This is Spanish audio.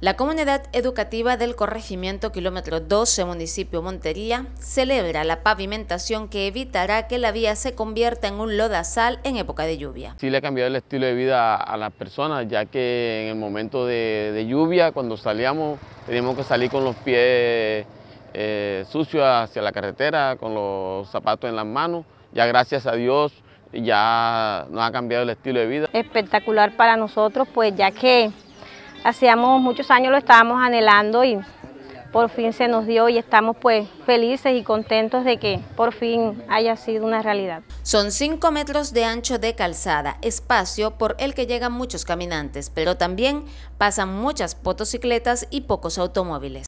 La comunidad educativa del corregimiento kilómetro 12, municipio Montería, celebra la pavimentación que evitará que la vía se convierta en un lodazal en época de lluvia. Sí le ha cambiado el estilo de vida a las personas, ya que en el momento de, lluvia, cuando salíamos, teníamos que salir con los pies eh, sucios hacia la carretera, con los zapatos en las manos. Ya gracias a Dios ya nos ha cambiado el estilo de vida. Espectacular para nosotros, pues ya que hacíamos muchos años lo estábamos anhelando y por fin se nos dio y estamos pues felices y contentos de que por fin haya sido una realidad. Son 5 metros de ancho de calzada, espacio por el que llegan muchos caminantes, pero también pasan muchas motocicletas y pocos automóviles.